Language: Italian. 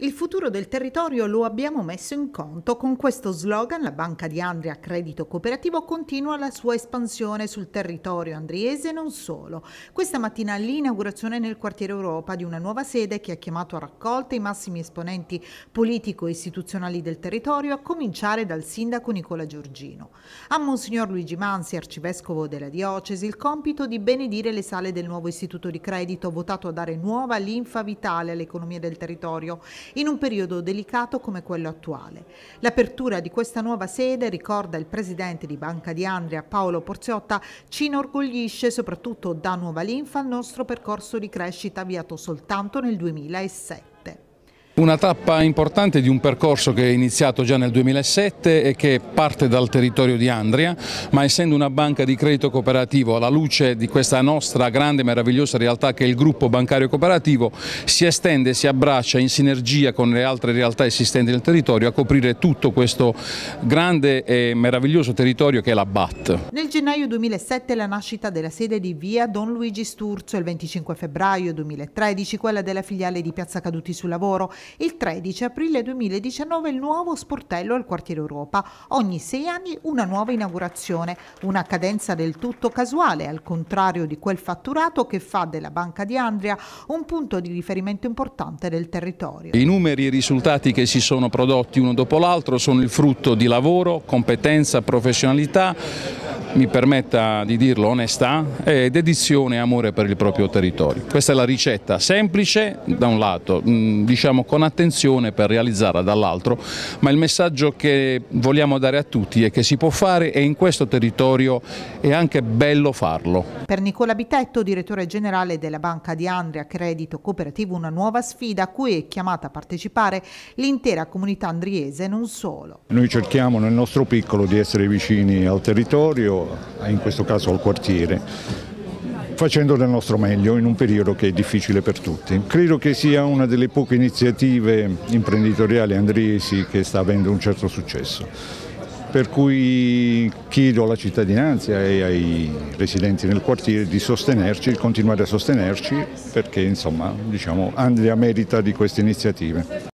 Il futuro del territorio lo abbiamo messo in conto. Con questo slogan la Banca di Andria Credito Cooperativo continua la sua espansione sul territorio andriese e non solo. Questa mattina l'inaugurazione nel quartiere Europa di una nuova sede che ha chiamato a raccolta i massimi esponenti politico-istituzionali del territorio, a cominciare dal sindaco Nicola Giorgino. A Monsignor Luigi Mansi, arcivescovo della diocesi, il compito di benedire le sale del nuovo istituto di credito votato a dare nuova linfa vitale all'economia del territorio in un periodo delicato come quello attuale. L'apertura di questa nuova sede, ricorda il presidente di Banca di Andria Paolo Porziotta, ci inorgoglisce soprattutto da nuova linfa al nostro percorso di crescita avviato soltanto nel 2007. Una tappa importante di un percorso che è iniziato già nel 2007 e che parte dal territorio di Andria, ma essendo una banca di credito cooperativo alla luce di questa nostra grande e meravigliosa realtà che è il gruppo bancario cooperativo, si estende, si abbraccia in sinergia con le altre realtà esistenti nel territorio a coprire tutto questo grande e meraviglioso territorio che è la BAT. Nel gennaio 2007 la nascita della sede di via Don Luigi Sturzo, il 25 febbraio 2013 quella della filiale di Piazza Caduti sul Lavoro il 13 aprile 2019 il nuovo sportello al quartiere Europa. Ogni sei anni una nuova inaugurazione, una cadenza del tutto casuale, al contrario di quel fatturato che fa della Banca di Andria un punto di riferimento importante del territorio. I numeri e i risultati che si sono prodotti uno dopo l'altro sono il frutto di lavoro, competenza, professionalità, mi permetta di dirlo, onestà e dedizione e amore per il proprio territorio. Questa è la ricetta semplice da un lato, mm, diciamo con attenzione per realizzarla dall'altro, ma il messaggio che vogliamo dare a tutti è che si può fare e in questo territorio è anche bello farlo. Per Nicola Bitetto, direttore generale della Banca di Andria Credito Cooperativo, una nuova sfida a cui è chiamata a partecipare l'intera comunità andriese non solo. Noi cerchiamo nel nostro piccolo di essere vicini al territorio, in questo caso al quartiere facendo del nostro meglio in un periodo che è difficile per tutti. Credo che sia una delle poche iniziative imprenditoriali andriesi che sta avendo un certo successo. Per cui chiedo alla cittadinanza e ai residenti nel quartiere di sostenerci, di continuare a sostenerci perché insomma diciamo, Andria merita di queste iniziative.